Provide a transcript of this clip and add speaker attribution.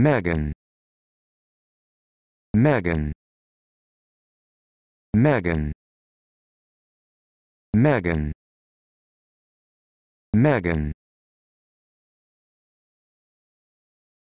Speaker 1: Megan Megan Megan Megan Megan